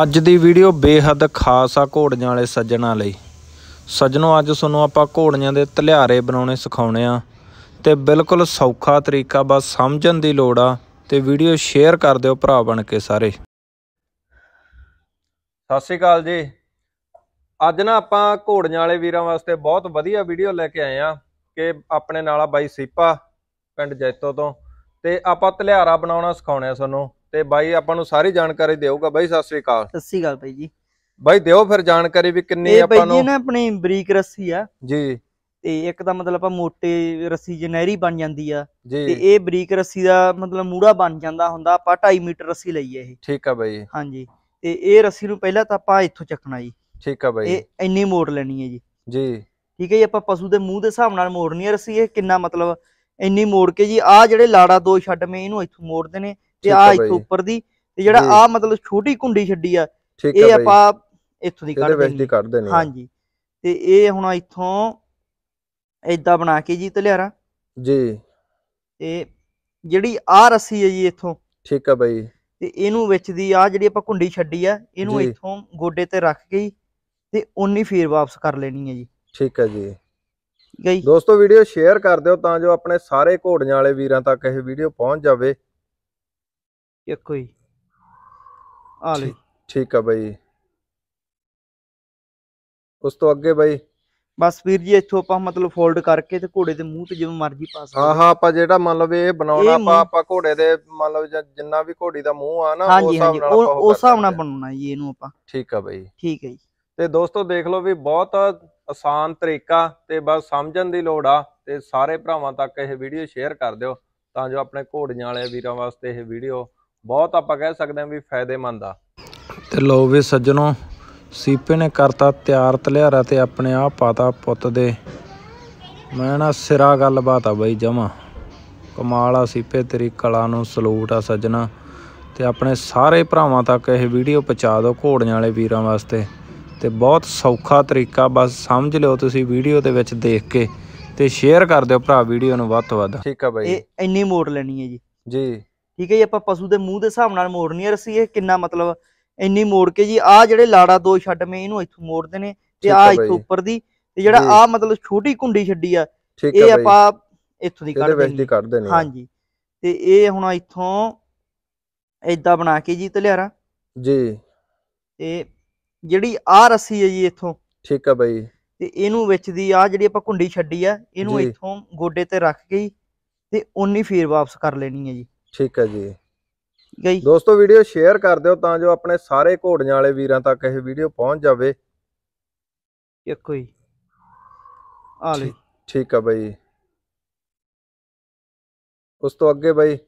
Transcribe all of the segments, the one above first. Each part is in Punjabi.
ਅੱਜ ਦੀ ਵੀਡੀਓ ਬੇਹੱਦ ਖਾਸ ਆ ਘੋੜੀਆਂ ਵਾਲੇ ਸੱਜਣਾ ਲਈ ਸੱਜਣੋ ਅੱਜ ਤੁਹਾਨੂੰ ਆਪਾਂ ਘੋੜੀਆਂ ਦੇ ਤਲਿਆਰੇ ਬਣਾਉਣੇ ਸਿਖਾਉਣੇ ਆ ਤੇ ਬਿਲਕੁਲ ਸੌਖਾ ਤਰੀਕਾ ਬਸ ਸਮਝਣ ਦੀ ਲੋੜ ਆ ਤੇ ਵੀਡੀਓ ਸ਼ੇਅਰ ਕਰ ਦਿਓ ਭਰਾ ਬਣ ਕੇ ਸਾਰੇ ਸਤਿ ਸ਼੍ਰੀ ਅਕਾਲ ਜੀ ਅੱਜ ਨਾ ਆਪਾਂ ਘੋੜੀਆਂ ਵਾਲੇ ਵੀਰਾਂ ਵਾਸਤੇ ਬਹੁਤ ਵਧੀਆ ਵੀਡੀਓ ਲੈ ਕੇ ਆਏ ਆ ਕਿ ਆਪਣੇ ਨਾਲ ਆ ਬਾਈ ਸੀਪਾ ਪਿੰਡ ਜੈਤੋ ਤੋਂ ਤੇ ਆਪਾਂ ਤਲਿਆਰਾ ਬਣਾਉਣਾ ਸਿਖਾਉਣੇ ਆ ਤੁਹਾਨੂੰ ਤੇ ਬਾਈ ਆਪਾਂ ਨੂੰ ਸਾਰੀ ਜਾਣਕਾਰੀ ਦੇਊਗਾ ਬਾਈ ਸਤਿ ਸ੍ਰੀ ਅਕਾਲ ਸਤਿ ਸ੍ਰੀ ਅਕਾਲ ਬਾਈ ਜੀ ਬਾਈ ਦਿਓ ਫਿਰ ਜਾਣਕਾਰੀ ਵੀ ਕਿੰਨੀ ਆਪਾਂ ਨੂੰ ਇਹ ਬਾਈ ਨੇ ਆਪਣੀ ਬਰੀਕ ਰੱਸੀ ਆ ਜੀ ਤੇ ਇੱਕ ਤਾਂ ਮਤਲਬ ਆਪਾਂ ਮੋਟੇ ਰੱਸੀ ਜਨੈਰੀ ਬਣ ਜਾਂਦੀ ਆ ਤੇ ਇਹ ਬਰੀਕ ਰੱਸੀ ਦਾ ਮਤਲਬ ਮੂੜਾ ਬਣ ਜਾਂਦਾ ਹੁੰਦਾ ਆਪਾਂ 2.5 ਮੀਟਰ ਰੱਸੀ ਲਈ ਹੈ ਇਹ ਠੀਕ ਆ ਬਾਈ ਹਾਂਜੀ ਤੇ ਇਹ ਰੱਸੀ ਨੂੰ ਪਹਿਲਾਂ ਤਾਂ ਆਪਾਂ ਇੱਥੋਂ ਚੱਕਣਾ ਜੀ ਠੀਕ ਆ ਬਾਈ ਇਹ ਇੰਨੀ ਮੋੜ ਲੈਣੀ ਹੈ ਜੀ ਜੀ ਠੀਕ ਹੈ ਜੀ ਆਪਾਂ ਪਸ਼ੂ ਦੇ ਮੂੰਹ ਦੇ ਹਿਸਾਬ ਨਾਲ ਮੋੜਨੀ ਹੈ ਰੱਸੀ ਇਹ ਕਿੰਨਾ ਮਤਲਬ ਇੰਨੀ ਮੋੜ ਕੇ ਜੀ ਆ ਜਿਹੜੇ ਲਾੜਾ ਦੋ ਛੱਡ ਮੈਂ ਇਹਨੂੰ ਇੱਥੋਂ ਮੋੜਦੇ ਨੇ ਤੇ ਆ ਇੱਕ ਉੱਪਰ ਦੀ ਤੇ ਜਿਹੜਾ ਆ ਮਤਲਬ ਛੋਟੀ ਕੁੰਡੀ ਛੱਡੀ ਆ ਇਹ ਆਪਾਂ ਇੱਥੋਂ ਦੀ ਕੱਢ ਦੇਣੀ ਹਾਂਜੀ ਤੇ ਇਹ ਹੁਣ ਇੱਥੋਂ ਐਦਾਂ ਬਣਾ ਕੇ ਜੀ ਤਲਿਆਰਾ ਜੀ ਤੇ ਜਿਹੜੀ ਆ ਰੱਸੀ ਹੈ ਜੀ ਇੱਥੋਂ ਠੀਕ ਆ ਬਾਈ ਤੇ ਇਹਨੂੰ ਵਿੱਚ ਦੀ ਆ ਜਿਹੜੀ ਆਪਾਂ ਕੁੰਡੀ ਛੱਡੀ ਆ ਇਹਨੂੰ ਇੱਥੋਂ ਗੋਡੇ ਤੇ ਰੱਖ ਕੇ ਤੇ ਉਨੀ ਫੇਰ ਵਾਪਸ ਕਰ ਲੈਣੀ ਹੈ ਜੀ ਠੀਕ ਆ ਜੀ ਗਈ ਦੋਸਤੋ ਵੀਡੀਓ ਸ਼ੇਅਰ ਕਰ ਦਿਓ ਤਾਂ ਜੋ ਆਪਣੇ ਸਾਰੇ ਘੋੜਿਆਂ ਵਾਲੇ ਵੀਰਾਂ ਤੱਕ ਇਹ ਵੀਡੀਓ ਪਹੁੰਚ ਜਾਵੇ ਇੱਕੋ ਹੀ ਆ ਲਈ ਠੀਕ ਆ ਬਾਈ ਉਸ ਤੋਂ ਅੱਗੇ ਬਾਈ ਬਸ ਵੀਰ ਜੀ ਇੱਥੋਂ ਆਪਾਂ ਮਤਲਬ ਫੋਲਡ ਕਰਕੇ ਤੇ ਘੋੜੇ ਦੇ ਮੂੰਹ ਤੇ ਜਿਵੇਂ ਮਰਜ਼ੀ ਪਾ ਸਕਦੇ ਹਾਂ ਹਾਂ ਆਪਾਂ ਜਿਹੜਾ ਮੰਨ ਲਓ ਇਹ ਬਣਾਉਣਾ ਆਪਾਂ ਆਪਾਂ ਘੋੜੇ ਦੇ ਮੰਨ ਲਓ ਜਿੰਨਾ ਵੀ ਘੋੜੀ ਦਾ ਮੂੰਹ ਆ ਨਾ ਉਸ ਹਿਸਾਬ ਨਾਲ ਆਪਾਂ ਉਸ ਹਿਸਾਬ ਨਾਲ ਬਣਾਉਣਾ ਜੀ ਇਹਨੂੰ ਆਪਾਂ ਠੀਕ ਆ ਬਾਈ ਠੀਕ ਹੈ ਜੀ ਤੇ ਦੋਸਤੋ ਦੇਖ ਲਓ ਵੀ ਬਹੁਤ ਆਸਾਨ ਤਰੀਕਾ ਤੇ ਬਸ ਸਮਝਣ ਦੀ ਲੋੜ ਆ ਤੇ ਸਾਰੇ ਭਰਾਵਾਂ ਤੱਕ ਇਹ ਵੀਡੀਓ ਸ਼ੇਅਰ ਕਰ ਦਿਓ ਤਾਂ ਜੋ ਆਪਣੇ ਘੋੜੀਆਂ ਵਾਲੇ ਵੀਰਾਂ ਵਾਸਤੇ ਇਹ ਵੀਡੀਓ ਬਹੁਤ ਆਪਾਂ ਕਹਿ ਸਕਦੇ ਹਾਂ ਵੀ ਫਾਇਦੇਮੰਦ ਆ ਤੇ ਲੋ ਵੀ ਸੱਜਣੋ ਸੀਪੇ ਨੇ ਕਰਤਾ ਤਿਆਰ ਤਲਿਆਰਾ ਤੇ ਆਪਣੇ ਆ ਪਾਤਾ ਪੁੱਤ ਦੇ ਮੈਂ ਨਾ ਸਿਰਾ ਗੱਲਬਾਤ ਆ ਬਈ ਜਮਾ ਕਮਾਲ ਆ ਸੀਪੇ ਤੇਰੀ ਕਲਾ ਨੂੰ ਸਲੂਟ ਆ ਸੱਜਣਾ ਤੇ ਆਪਣੇ ਸਾਰੇ ਭਰਾਵਾਂ ਤੱਕ ਇਹ ਵੀਡੀਓ ਪਹੁੰਚਾ ਦਿਓ ਘੋੜਿਆਂ ਵਾਲੇ ਵੀਰਾਂ ਵਾਸਤੇ ਤੇ ਬਹੁਤ ਸੌਖਾ ਤਰੀਕਾ ਬਸ ਸਮਝ ਲਿਓ ਤੁਸੀਂ ਵੀਡੀਓ ਦੇ ਵਿੱਚ ਦੇਖ ਕੇ ਤੇ ਸ਼ੇਅਰ ਕਰ ਦਿਓ ਭਰਾ ਵੀਡੀਓ ਨੂੰ ਵੱਧ ਤੋਂ ਵੱਧ ਠੀਕ ਆ ਬਾਈ ਇਹ ਇੰਨੀ ਮੋੜ ਲੈਣੀ ਹੈ ਜੀ ਜੀ ਠੀਕ ਹੈ ਜੀ ਆਪਾਂ ਪਸ਼ੂ ਦੇ ਮੂੰਹ ਦੇ ਹਿਸਾਬ ਨਾਲ ਮੋੜਨੀ ਹੈ ਰਸੀ ਇਹ ਕਿੰਨਾ ਮਤਲਬ ਇੰਨੀ ਮੋੜ ਕੇ ਜੀ ਆ ਜਿਹੜੇ ਲਾੜਾ ਦੋ ਛੱਡ ਮੈਂ ਇਹਨੂੰ ਇੱਥੋਂ ਮੋੜਦੇ ਨੇ ਤੇ ਆ ਇੱਥੋਂ ਉੱਪਰ ਦੀ ਤੇ ਜਿਹੜਾ ਆ ਮਤਲਬ ਛੋਟੀ ਕੁੰਡੀ ਛੱਡੀ ਆ ਇਹ ਆਪਾਂ ਇੱਥੋਂ ਦੀ ਕੱਢ ਦੇਣੀ ਹਾਂਜੀ ਤੇ ਇਹ ਹੁਣ ਇੱਥੋਂ ਐਦਾਂ ਬਣਾ ਕੇ ਜੀ ਤਲਿਆਰਾ ਜੀ ਤੇ ਜਿਹੜੀ ਆ ਰੱਸੀ ਹੈ ਜੀ ਇੱਥੋਂ ਠੀਕ ਆ ਬਾਈ ਤੇ ਇਹਨੂੰ ਵਿੱਚ ਦੀ ਆ ਜਿਹੜੀ ਆਪਾਂ ਕੁੰਡੀ ਛੱਡੀ ਆ ਇਹਨੂੰ ਇੱਥੋਂ ਗੋਡੇ ਤੇ ਰੱਖ ਕੇ ਤੇ ਉਨੀ ਫੇਰ ਵਾਪਸ ਕਰ ਲੈਣੀ ਹੈ ਜੀ ਠੀਕ ਹੈ ਜੀ ਗਈ ਦੋਸਤੋ ਵੀਡੀਓ ਸ਼ੇਅਰ ਕਰ ਦਿਓ ਤਾਂ ਜੋ ਆਪਣੇ ਸਾਰੇ ਘੋੜਿਆਂ ਵਾਲੇ ਵੀਰਾਂ ਤੱਕ ਇਹ ਵੀਡੀਓ ਪਹੁੰਚ ਜਾਵੇ ਇੱਕੋ ਹੀ ਆ ਲਈ ਠੀਕ ਆ ਬਾਈ ਉਸ ਤੋਂ ਅੱਗੇ ਬਾਈ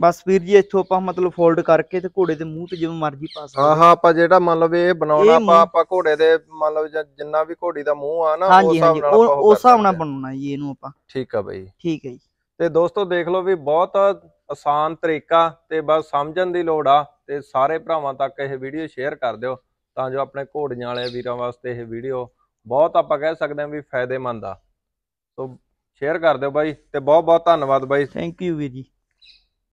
ਬਸ ਵੀਰ ਜੀ ਇੱਥੋਂ ਆਪਾਂ ਮਤਲਬ ਫੋਲਡ ਕਰਕੇ ਤੇ ਘੋੜੇ ਦੇ ਮੂੰਹ ਤੇ ਜਿਵੇਂ ਮਰਜ਼ੀ ਪਾ ਸਕਦੇ ਹਾਂ ਹਾਂ ਆਪਾਂ ਜਿਹੜਾ ਮੰਨ ਇਹ ਬਣਾਉਣਾ ਆਪਾਂ ਆਪਾਂ ਘੋੜੇ ਦੇ ਮੰਨ ਜਿੰਨਾ ਵੀ ਘੋੜੀ ਦਾ ਮੂੰਹ ਆ ਨਾ ਉਸ ਹਿਸਾਬ ਨਾਲ ਆਪਾਂ ਉਸ ਹਿਸਾਬ ਨਾਲ ਬਣਾਉਣਾ ਜੀ ਇਹਨੂੰ ਆਪਾਂ ਠੀਕ ਆ ਬਾਈ ਠੀਕ ਹੈ ਜੀ ਤੇ ਦੋਸਤੋ ਦੇਖ ਲਓ ਵੀ ਬਹੁਤ ਆਸਾਨ ਤਰੀਕਾ ਤੇ ਬਸ ਸਮਝਣ ਦੀ ਲੋੜ ਆ ਤੇ ਸਾਰੇ ਭਰਾਵਾਂ ਤੱਕ ਇਹ ਵੀਡੀਓ ਸ਼ੇਅਰ ਕਰ ਦਿਓ ਤਾਂ ਜੋ ਆਪਣੇ ਘੋੜੀਆਂ ਵਾਲੇ ਵੀਰਾਂ ਵਾਸਤੇ ਇਹ ਵੀਡੀਓ ਬਹੁਤ ਆਪਾਂ ਕਹਿ ਸਕਦੇ ਹਾਂ ਵੀ ਫਾਇਦੇਮੰਦ ਆ ਸੋ ਸ਼ੇਅਰ ਕਰ ਦਿਓ ਬਾਈ ਤੇ ਬਹੁਤ ਬਹੁਤ ਧੰਨਵਾਦ ਬਾਈ ਥੈਂਕ ਯੂ ਵੀਰ ਜੀ